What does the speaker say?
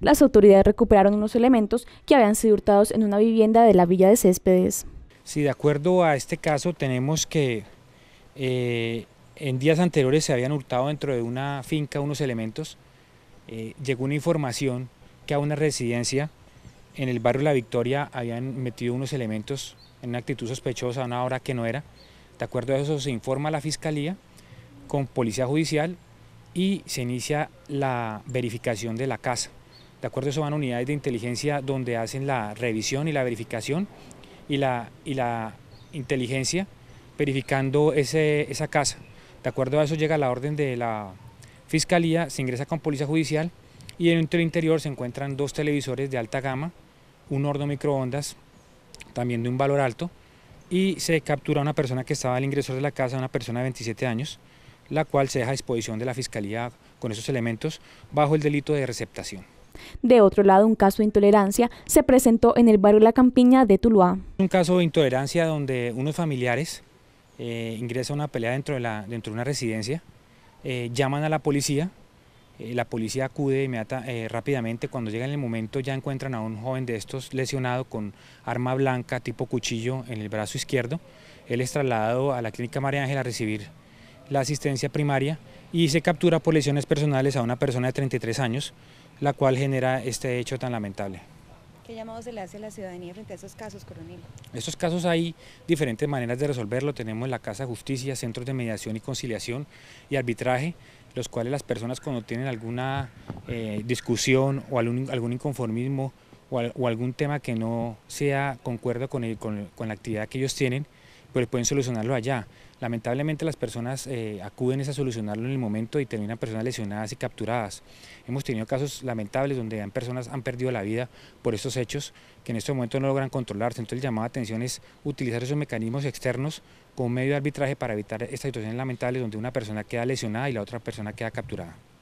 las autoridades recuperaron unos elementos que habían sido hurtados en una vivienda de la Villa de Céspedes. Sí, de acuerdo a este caso tenemos que eh, en días anteriores se habían hurtado dentro de una finca unos elementos. Eh, llegó una información que a una residencia en el barrio La Victoria habían metido unos elementos en una actitud sospechosa, a una hora que no era. De acuerdo a eso se informa a la Fiscalía con Policía Judicial y se inicia la verificación de la casa. De acuerdo a eso van unidades de inteligencia donde hacen la revisión y la verificación y la, inteligencia verificando esa casa. De acuerdo a eso llega la orden de la fiscalía, se ingresa con policía judicial y en el interior se encuentran dos televisores de alta gama, un horno microondas, también de un valor alto, y se captura a una persona que estaba al ingreso de la casa, una persona de 27 años, la cual se deja a disposición de la Fiscalía con esos elementos bajo el delito de receptación. De otro lado, un caso de intolerancia se presentó en el barrio La Campiña de Tuluá. Un caso de intolerancia donde unos familiares eh, ingresan a una pelea dentro de, dentro de una residencia, eh, llaman a la policía, eh, la policía acude rápidamente, cuando llega en el momento ya encuentran a un joven de estos lesionado con arma blanca tipo cuchillo en el brazo izquierdo, él es trasladado a la clínica María Ángela a recibir la asistencia primaria y se captura por lesiones personales a una persona de 33 años, la cual genera este hecho tan lamentable. ¿Qué llamado se le hace a la ciudadanía frente a esos casos, coronel? Estos casos hay diferentes maneras de resolverlo. Tenemos la Casa de Justicia, centros de mediación y conciliación y arbitraje, los cuales las personas cuando tienen alguna eh, discusión o algún, inconformismo o, algún tema que no sea concuerdo con la actividad que ellos tienen, pero pues, pueden solucionarlo allá. Lamentablemente las personas eh, acuden a solucionarlo en el momento y terminan personas lesionadas y capturadas. Hemos tenido casos lamentables donde personas han perdido la vida por estos hechos que en este momento no logran controlarse. Entonces el llamado a atención es utilizar esos mecanismos externos como medio de arbitraje para evitar estas situaciones lamentables donde una persona queda lesionada y la otra persona queda capturada.